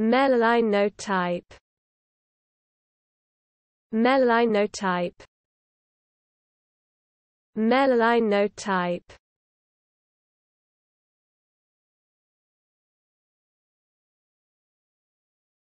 Melanotype Melanotype Melanotype